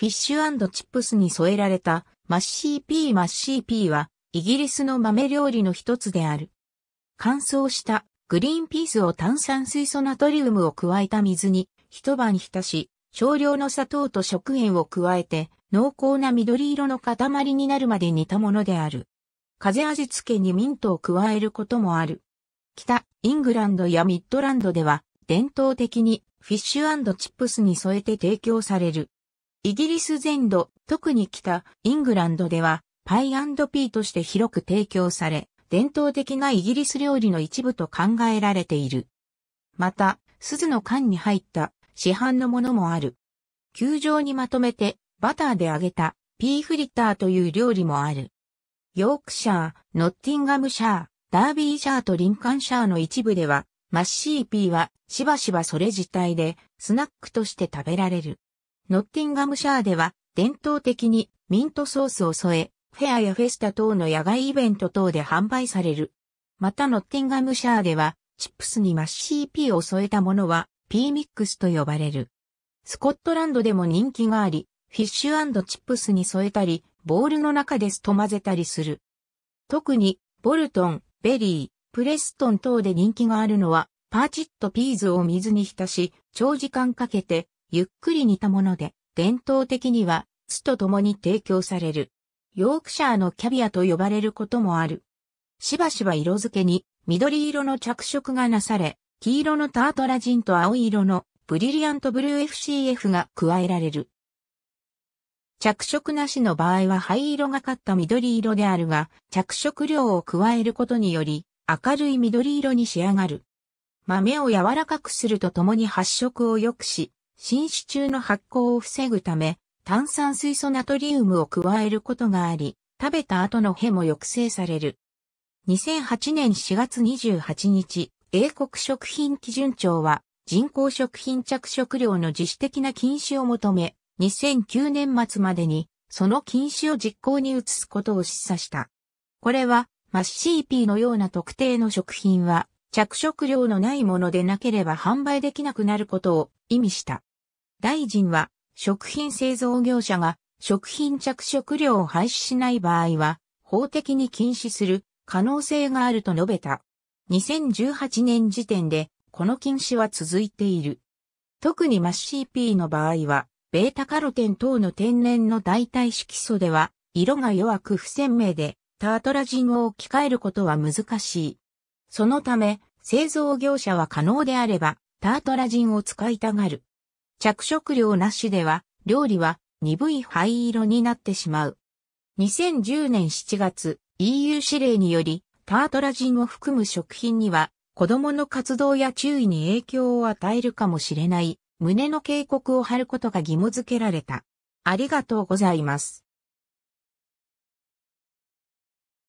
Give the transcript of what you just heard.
フィッシュチップスに添えられたマッシーピーマッシーピーはイギリスの豆料理の一つである。乾燥したグリーンピースを炭酸水素ナトリウムを加えた水に一晩浸し、少量の砂糖と食塩を加えて濃厚な緑色の塊になるまで煮たものである。風味付けにミントを加えることもある。北イングランドやミッドランドでは伝統的にフィッシュチップスに添えて提供される。イギリス全土、特に北、イングランドでは、パイピーとして広く提供され、伝統的なイギリス料理の一部と考えられている。また、鈴の缶に入った市販のものもある。球状にまとめてバターで揚げたピーフリッターという料理もある。ヨークシャー、ノッティンガムシャー、ダービーシャーとリンカンシャーの一部では、マッシーピーはしばしばそれ自体でスナックとして食べられる。ノッティンガムシャーでは、伝統的にミントソースを添え、フェアやフェスタ等の野外イベント等で販売される。またノッティンガムシャーでは、チップスにマッシーピーを添えたものは、ピーミックスと呼ばれる。スコットランドでも人気があり、フィッシュチップスに添えたり、ボールの中ですと混ぜたりする。特に、ボルトン、ベリー、プレストン等で人気があるのは、パーチットピーズを水に浸し、長時間かけてゆっくり煮たもので、伝統的には酢と共に提供される。ヨークシャーのキャビアと呼ばれることもある。しばしば色付けに緑色の着色がなされ、黄色のタートラジンと青色のブリリアントブルー FCF が加えられる。着色なしの場合は灰色がかった緑色であるが、着色料を加えることにより、明るい緑色に仕上がる。豆を柔らかくするとともに発色を良くし、新死中の発酵を防ぐため、炭酸水素ナトリウムを加えることがあり、食べた後のヘも抑制される。2008年4月28日、英国食品基準庁は人工食品着色料の自主的な禁止を求め、2009年末までにその禁止を実行に移すことを示唆した。これは、マッシーピーのような特定の食品は着色料のないものでなければ販売できなくなることを意味した。大臣は、食品製造業者が食品着色料を廃止しない場合は、法的に禁止する可能性があると述べた。2018年時点で、この禁止は続いている。特にマッシピ p の場合は、ベータカロテン等の天然の代替色素では、色が弱く不鮮明で、タートラジンを置き換えることは難しい。そのため、製造業者は可能であれば、タートラジンを使いたがる。着色料なしでは、料理は鈍い灰色になってしまう。2010年7月、EU 指令により、タートラジンを含む食品には、子供の活動や注意に影響を与えるかもしれない、胸の警告を貼ることが義務付けられた。ありがとうございます。